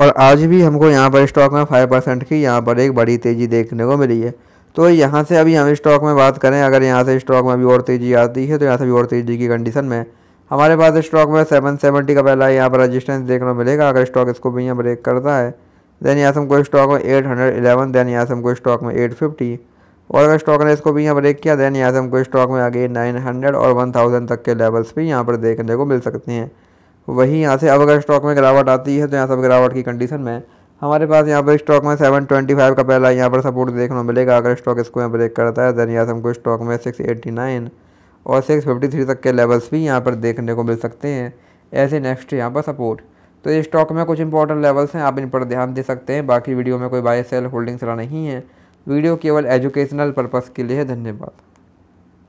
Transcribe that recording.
और आज भी हमको यहाँ पर स्टॉक में फाइव परसेंट की यहाँ पर एक बड़ी तेज़ी देखने को मिली है तो यहाँ से अभी हम स्टॉक में बात करें अगर यहाँ से स्टॉक में अभी और तेज़ी आती है तो यहाँ से भी और तेज़ी की कंडीशन में हमारे पास स्टॉक में सेवन सेवेंटी का पहला यहाँ पर रजिस्टेंस देखने को मिलेगा अगर स्टॉक इसको भी यहाँ ब्रेक करता है देन यहाँ से हमको स्टॉक में एट हंड्रेड इलेवन देन यहाँ से हमको स्टॉक में एट फिफ्टी और अगर स्टॉक ने इसको भी यहाँ ब्रेक किया देन यहाँ से हमको स्टॉक में आगे नाइन हंड्रेड और वन थाउजेंड तक के लेवल्स भी यहाँ पर देखने को मिल सकते हैं वहीं यहाँ से अब अगर स्टॉक में गिरावट आती है तो यहाँ सब गिरावट की कंडीशन में हमारे पास यहाँ पर स्टॉक में सेवन ट्वेंटी फाइव का पहला यहाँ पर सपोर्ट देखने को मिलेगा अगर स्टॉक इसको यहाँ ब्रेक करता है देन यहाँ से हमको स्टॉक में सिक्स एट्टी नाइन और सिक्स फिफ्टी थ्री तक के लेवल्स भी यहाँ पर देखने को मिल सकते हैं ऐसे नेक्स्ट यहाँ पर सपोर्ट तो ये स्टॉक में कुछ इंपॉर्टेंट लेवल्स हैं आप इन पर ध्यान दे सकते हैं बाकी वीडियो में कोई बाय सेल होल्डिंग सला नहीं है वीडियो केवल एजुकेशनल पर्पज़ के लिए है धन्यवाद